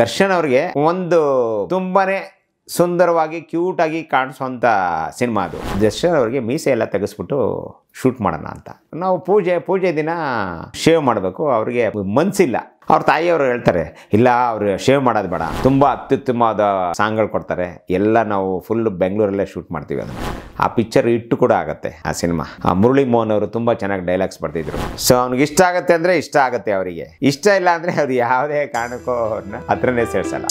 ದರ್ಶನ್ ಅವ್ರಿಗೆ ಒಂದು ತುಂಬಾನೇ ಸುಂದರವಾಗಿ ಆಗಿ ಕಾಣಿಸುವಂತ ಸಿನಿಮಾ ಅದು ದರ್ಶನ್ ಅವ್ರಿಗೆ ಮೀಸೆ ಎಲ್ಲ ತೆಗೆಸ್ಬಿಟ್ಟು ಶೂಟ್ ಮಾಡೋಣ ಅಂತ ನಾವು ಪೂಜೆ ಪೂಜೆ ದಿನ ಶೇವ್ ಮಾಡಬೇಕು ಅವ್ರಿಗೆ ಮನಸ್ಸಿಲ್ಲ ಅವ್ರ ತಾಯಿಯವರು ಹೇಳ್ತಾರೆ ಇಲ್ಲ ಅವರು ಶೇವ್ ಮಾಡೋದು ಬೇಡ ತುಂಬ ಅತ್ಯುತ್ತಮವಾದ ಸಾಂಗ್ಗಳು ಕೊಡ್ತಾರೆ ಎಲ್ಲ ನಾವು ಫುಲ್ ಬೆಂಗಳೂರಲ್ಲೇ ಶೂಟ್ ಮಾಡ್ತೀವಿ ಅದನ್ನು ಆ ಪಿಕ್ಚರ್ ಇಟ್ಟು ಕೂಡ ಆಗುತ್ತೆ ಆ ಸಿನಿಮಾ ಆ ಮುರಳಿ ಮೋಹನ್ ಅವರು ತುಂಬ ಚೆನ್ನಾಗಿ ಡೈಲಾಗ್ಸ್ ಬರ್ತಿದ್ರು ಸೊ ಅವ್ನಿಗೆ ಇಷ್ಟ ಆಗುತ್ತೆ ಅಂದರೆ ಇಷ್ಟ ಆಗುತ್ತೆ ಅವರಿಗೆ ಇಷ್ಟ ಇಲ್ಲ ಅಂದರೆ ಅದು ಯಾವುದೇ ಕಾರಣಕ್ಕೂ ಅವ್ರನ್ನ ಹತ್ರನೇ ಸೇರಿಸಲ್ಲ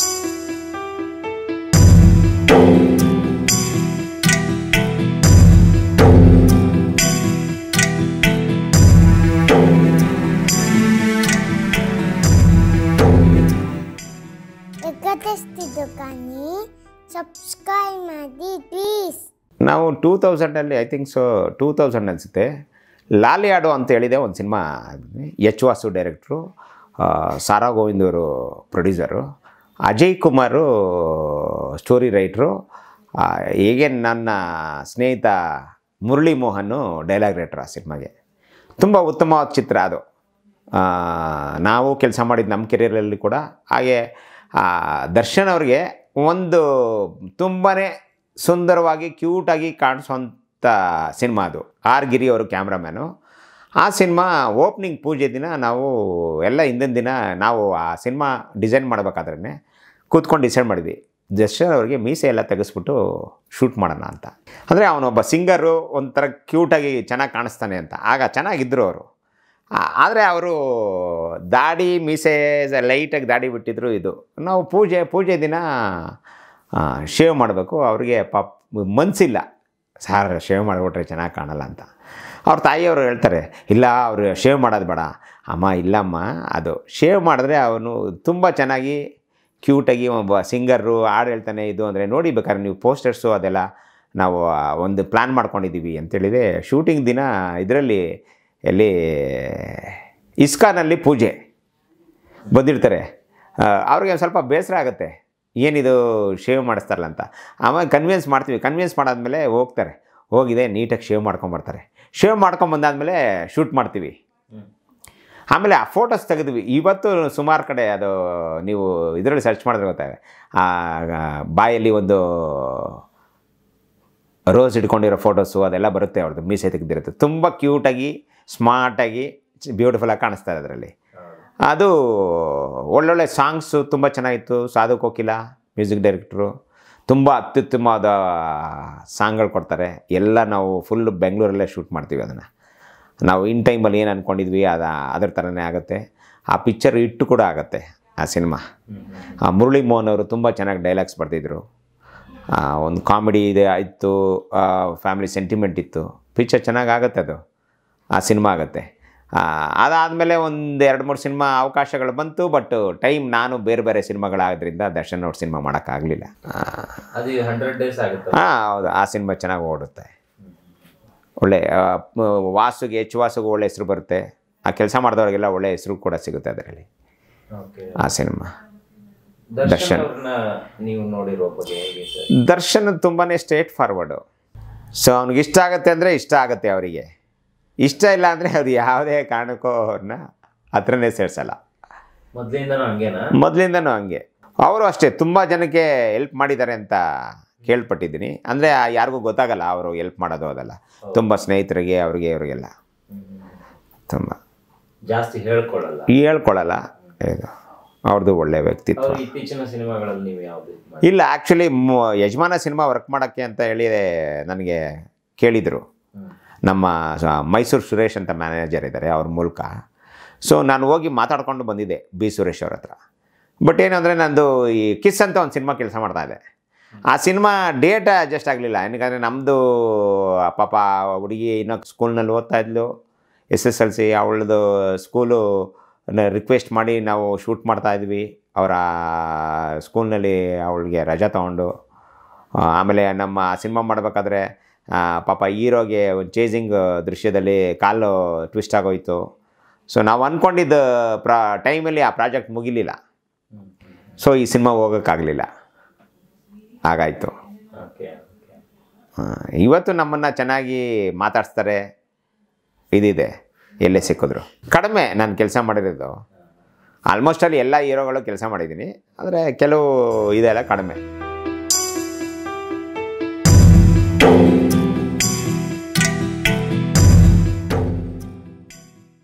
ಸಬ್ಸ್ಕ್ರೈಬ್ ಮಾಡಿ ಪ್ಲೀಸ್ ನಾವು ಟೂ ತೌಸಂಡಲ್ಲಿ I think so two thousand ಅನಿಸುತ್ತೆ ಲಾಲಿಯಾಡು ಅಂತ ಹೇಳಿದೆ ಒಂದು cinema H Vasu director Sara ಅವರು producer Ajay Kumar story writer ಹೀಗೆ ನನ್ನ ಸ್ನೇಹಿತ ಮುರಳಿ ಮೋಹನು ಡೈಲಾಗ್ ರೈಟ್ರು ಆ ಸಿನಿಮಾಗೆ ತುಂಬ ಉತ್ತಮವಾದ ಚಿತ್ರ ಅದು ನಾವು ಕೆಲಸ ಮಾಡಿದ್ದು ನಮ್ಮ ಕೆರಿಯರಲ್ಲಿ ಕೂಡ ಹಾಗೆ ದರ್ಶನ್ ಅವ್ರಿಗೆ ಒಂದು ತುಂಬಾ ಸುಂದರವಾಗಿ ಕ್ಯೂಟಾಗಿ ಕಾಣಿಸೋಂಥ ಸಿನಿಮಾ ಅದು ಆರ್ ಗಿರಿ ಅವರು ಕ್ಯಾಮ್ರಾಮ್ಯಾನು ಆ ಸಿನಿಮಾ ಓಪ್ನಿಂಗ್ ಪೂಜೆ ದಿನ ನಾವು ಎಲ್ಲ ಹಿಂದಿನ ದಿನ ನಾವು ಆ ಸಿನಿಮಾ ಡಿಸೈನ್ ಮಾಡಬೇಕಾದ್ರೆ ಕೂತ್ಕೊಂಡು ಡಿಸೈಡ್ ಮಾಡಿದ್ವಿ ಜಸ್ಟರ್ ಅವರಿಗೆ ಮೀಸೆ ಎಲ್ಲ ತೆಗೆಸ್ಬಿಟ್ಟು ಶೂಟ್ ಮಾಡೋಣ ಅಂತ ಅಂದರೆ ಅವನೊಬ್ಬ ಸಿಂಗರು ಒಂಥರ ಕ್ಯೂಟಾಗಿ ಚೆನ್ನಾಗಿ ಕಾಣಿಸ್ತಾನೆ ಅಂತ ಆಗ ಚೆನ್ನಾಗಿದ್ದರು ಅವರು ಆದರೆ ಅವರು ದಾಡಿ ಮೀಸೆ ಲೈಟಾಗಿ ದಾಡಿ ಬಿಟ್ಟಿದ್ರು ಇದು ನಾವು ಪೂಜೆ ಪೂಜೆ ದಿನ ಶೇವ್ ಮಾಡಬೇಕು ಅವ್ರಿಗೆ ಪಾಪ್ ಮನಸ್ಸಿಲ್ಲ ಸಾರ್ ಶೇವ್ ಮಾಡಿಬಿಟ್ರೆ ಚೆನ್ನಾಗಿ ಕಾಣಲ್ಲ ಅಂತ ಅವ್ರ ತಾಯಿಯವರು ಹೇಳ್ತಾರೆ ಇಲ್ಲ ಅವರು ಶೇವ್ ಮಾಡೋದು ಬೇಡ ಅಮ್ಮ ಇಲ್ಲಮ್ಮ ಅದು ಶೇವ್ ಮಾಡಿದ್ರೆ ಅವನು ತುಂಬ ಚೆನ್ನಾಗಿ ಕ್ಯೂಟಾಗಿ ಒಬ್ಬ ಸಿಂಗರು ಹಾಡು ಹೇಳ್ತಾನೆ ಇದು ಅಂದರೆ ನೋಡಿ ಬೇಕಾದ್ರೆ ನೀವು ಪೋಸ್ಟರ್ಸು ಅದೆಲ್ಲ ನಾವು ಒಂದು ಪ್ಲ್ಯಾನ್ ಮಾಡ್ಕೊಂಡಿದ್ದೀವಿ ಅಂತೇಳಿದೆ ಶೂಟಿಂಗ್ ದಿನ ಇದರಲ್ಲಿ ಎಲ್ಲಿ ಇಸ್ಕಾನಲ್ಲಿ ಪೂಜೆ ಬಂದಿರ್ತಾರೆ ಅವ್ರಿಗೆ ಒಂದು ಸ್ವಲ್ಪ ಬೇಸರ ಆಗುತ್ತೆ ಏನಿದು ಶೇವ್ ಮಾಡಿಸ್ತಾರಲ್ಲ ಅಂತ ಆಮೇಲೆ ಕನ್ವಿನ್ಸ್ ಮಾಡ್ತೀವಿ ಕನ್ವಿನ್ಸ್ ಮಾಡಾದಮೇಲೆ ಹೋಗ್ತಾರೆ ಹೋಗಿದೆ ನೀಟಾಗಿ ಶೇವ್ ಮಾಡ್ಕೊಂಬರ್ತಾರೆ ಶೇವ್ ಮಾಡ್ಕೊಂಬಂದಾದಮೇಲೆ ಶೂಟ್ ಮಾಡ್ತೀವಿ ಆಮೇಲೆ ಆ ಫೋಟೋಸ್ ತೆಗೆದ್ವಿ ಇವತ್ತು ಸುಮಾರು ಕಡೆ ಅದು ನೀವು ಇದರಲ್ಲಿ ಸರ್ಚ್ ಮಾಡಿದ್ರೆ ಗೊತ್ತಾಗ ಬಾಯಲ್ಲಿ ಒಂದು ರೋಸ್ ಇಟ್ಕೊಂಡಿರೋ ಫೋಟೋಸು ಅದೆಲ್ಲ ಬರುತ್ತೆ ಅವ್ರದ್ದು ಮೀಸೆ ತೆಗೆದಿರುತ್ತೆ ತುಂಬ ಕ್ಯೂಟಾಗಿ ಸ್ಮಾರ್ಟಾಗಿ ಬ್ಯೂಟಿಫುಲ್ಲಾಗಿ ಕಾಣಿಸ್ತಾ ಇದೆ ಅದರಲ್ಲಿ ಅದು ಒಳ್ಳೊಳ್ಳೆ ಸಾಂಗ್ಸು ತುಂಬ ಚೆನ್ನಾಗಿತ್ತು ಸಾಧು ಕೋಕಿಲ ಮ್ಯೂಸಿಕ್ ಡೈರೆಕ್ಟ್ರು ತುಂಬ ಅತ್ಯುತ್ತಮವಾದ ಸಾಂಗ್ಗಳು ಕೊಡ್ತಾರೆ ಎಲ್ಲ ನಾವು ಫುಲ್ ಬೆಂಗಳೂರಲ್ಲೇ ಶೂಟ್ ಮಾಡ್ತೀವಿ ಅದನ್ನು ನಾವು ಇನ್ ಟೈಮಲ್ಲಿ ಏನು ಅಂದ್ಕೊಂಡಿದ್ವಿ ಅದು ಅದರ ಥರನೇ ಆಗುತ್ತೆ ಆ ಪಿಕ್ಚರ್ ಇಟ್ಟು ಕೂಡ ಆಗುತ್ತೆ ಆ ಸಿನಿಮಾ ಆ ಮುರಳಿ ಮೋಹನ್ ಅವರು ತುಂಬ ಚೆನ್ನಾಗಿ ಡೈಲಾಗ್ಸ್ ಬರ್ತಿದ್ರು ಒಂದು ಕಾಮಿಡಿ ಇದೆ ಆಯಿತು ಫ್ಯಾಮಿಲಿ ಸೆಂಟಿಮೆಂಟ್ ಇತ್ತು ಪಿಕ್ಚರ್ ಆಗುತ್ತೆ ಅದು ಆ ಸಿನಿಮಾ ಆಗುತ್ತೆ ಅದಾದಮೇಲೆ ಒಂದು ಎರಡು ಮೂರು ಸಿನಿಮಾ ಅವಕಾಶಗಳು ಬಂತು ಬಟ್ ಟೈಮ್ ನಾನು ಬೇರೆ ಬೇರೆ ಸಿನಿಮಾಗಳಾದ್ರಿಂದ ದರ್ಶನ್ ಅವ್ರ ಸಿನಿಮಾ ಮಾಡೋಕ್ಕಾಗಲಿಲ್ಲ ಹಾಂ ಹೌದು ಆ ಸಿನಿಮಾ ಚೆನ್ನಾಗಿ ಓಡುತ್ತೆ ಒಳ್ಳೆ ವಾಸುಗೆ ಎಚ್ ವಾಸುಗೆ ಒಳ್ಳೆ ಹೆಸರು ಬರುತ್ತೆ ಆ ಕೆಲಸ ಮಾಡಿದವ್ರಿಗೆಲ್ಲ ಒಳ್ಳೆ ಹೆಸರು ಕೂಡ ಸಿಗುತ್ತೆ ಅದರಲ್ಲಿ ಆ ಸಿನಿಮಾ ದರ್ಶನ್ ನೀವು ನೋಡಿರೋ ದರ್ಶನ್ ತುಂಬಾ ಸ್ಟ್ರೇಟ್ ಫಾರ್ವರ್ಡು ಸೊ ಅವ್ನಿಗೆ ಇಷ್ಟ ಆಗುತ್ತೆ ಅಂದರೆ ಇಷ್ಟ ಆಗುತ್ತೆ ಅವರಿಗೆ ಇಷ್ಟ ಇಲ್ಲ ಅಂದರೆ ಅದು ಯಾವುದೇ ಕಾರಣಕ್ಕೂ ಅವ್ರನ್ನ ಹತ್ರನೇ ಸೇರಿಸಲ್ಲ ಮೊದಲಿಂದನೂ ಹಂಗೆ ಅವರು ಅಷ್ಟೇ ತುಂಬ ಜನಕ್ಕೆ ಹೆಲ್ಪ್ ಮಾಡಿದ್ದಾರೆ ಅಂತ ಕೇಳ್ಪಟ್ಟಿದ್ದೀನಿ ಅಂದರೆ ಯಾರಿಗೂ ಗೊತ್ತಾಗಲ್ಲ ಅವರು ಹೆಲ್ಪ್ ಮಾಡೋದು ಅದೆಲ್ಲ ತುಂಬ ಸ್ನೇಹಿತರಿಗೆ ಅವ್ರಿಗೆ ಇವರಿಗೆಲ್ಲ ತುಂಬ ಜಾಸ್ತಿ ಹೇಳ್ಕೊಳ್ಳಲ್ಲ ಹೇಳ್ಕೊಳ್ಳಲ್ಲ ಇದು ಅವ್ರದ್ದು ಒಳ್ಳೆ ವ್ಯಕ್ತಿತ್ವ ಇತ್ತೀಚಿನ ಸಿನಿಮಾಗಳಲ್ಲಿ ನೀವು ಯಾವುದು ಇಲ್ಲ ಆ್ಯಕ್ಚುಲಿ ಯಜಮಾನ ಸಿನಿಮಾ ವರ್ಕ್ ಮಾಡೋಕ್ಕೆ ಅಂತ ಹೇಳಿ ನನಗೆ ಕೇಳಿದರು ನಮ್ಮ ಮೈಸೂರು ಸುರೇಶ್ ಅಂತ ಮ್ಯಾನೇಜರ್ ಇದ್ದಾರೆ ಅವ್ರ ಮೂಲಕ ಸೊ ನಾನು ಹೋಗಿ ಮಾತಾಡ್ಕೊಂಡು ಬಂದಿದ್ದೆ ಬಿ ಸುರೇಶ್ ಅವ್ರ ಹತ್ರ ಬಟ್ ಏನಂದರೆ ನಂದು ಈ ಕಿಸ್ ಅಂತ ಒಂದು ಸಿನಿಮಾ ಕೆಲಸ ಮಾಡ್ತಾಯಿದ್ದೆ ಆ ಸಿನಿಮಾ ಡೇಟ್ ಅಡ್ಜಸ್ಟ್ ಆಗಲಿಲ್ಲ ಏನಕ್ಕಂದರೆ ನಮ್ಮದು ಪಾಪ ಹುಡುಗಿ ಇನ್ನೊಂದು ಸ್ಕೂಲ್ನಲ್ಲಿ ಓದ್ತಾ ಇದ್ಲು ಎಸ್ ಎಸ್ ಎಲ್ ಸಿ ಅವಳದು ಸ್ಕೂಲು ರಿಕ್ವೆಸ್ಟ್ ಮಾಡಿ ನಾವು ಶೂಟ್ ಮಾಡ್ತಾ ಇದ್ವಿ ಅವರ ಸ್ಕೂಲ್ನಲ್ಲಿ ಅವಳಿಗೆ ರಜಾ ತಗೊಂಡು ಆಮೇಲೆ ನಮ್ಮ ಸಿನಿಮಾ ಮಾಡಬೇಕಾದ್ರೆ ಪಾಪ ಹೀರೋಗೆ ಒಂದು ಚೇಸಿಂಗ್ ದೃಶ್ಯದಲ್ಲಿ ಕಾಲು ಟ್ವಿಸ್ಟ್ ಆಗೋಯಿತು ಸೊ ನಾವು ಅಂದ್ಕೊಂಡಿದ್ದ ಪ್ರಾ ಟೈಮಲ್ಲಿ ಆ ಪ್ರಾಜೆಕ್ಟ್ ಮುಗಿಲಿಲ್ಲ ಸೊ ಈ ಸಿನಿಮಾ ಹೋಗೋಕ್ಕಾಗಲಿಲ್ಲ ಹಾಗಾಯಿತು ಇವತ್ತು ನಮ್ಮನ್ನು ಚೆನ್ನಾಗಿ ಮಾತಾಡಿಸ್ತಾರೆ ಇದಿದೆ ಎಲ್ಲೇ ಸಿಕ್ಕಿದ್ರು ಕಡಿಮೆ ನಾನು ಕೆಲಸ ಮಾಡಿರೋದು ಆಲ್ಮೋಸ್ಟ್ ಅಲ್ಲಿ ಎಲ್ಲ ಹೀರೋಗಳು ಕೆಲಸ ಮಾಡಿದ್ದೀನಿ ಆದರೆ ಕೆಲವು ಇದೆಲ್ಲ ಕಡಿಮೆ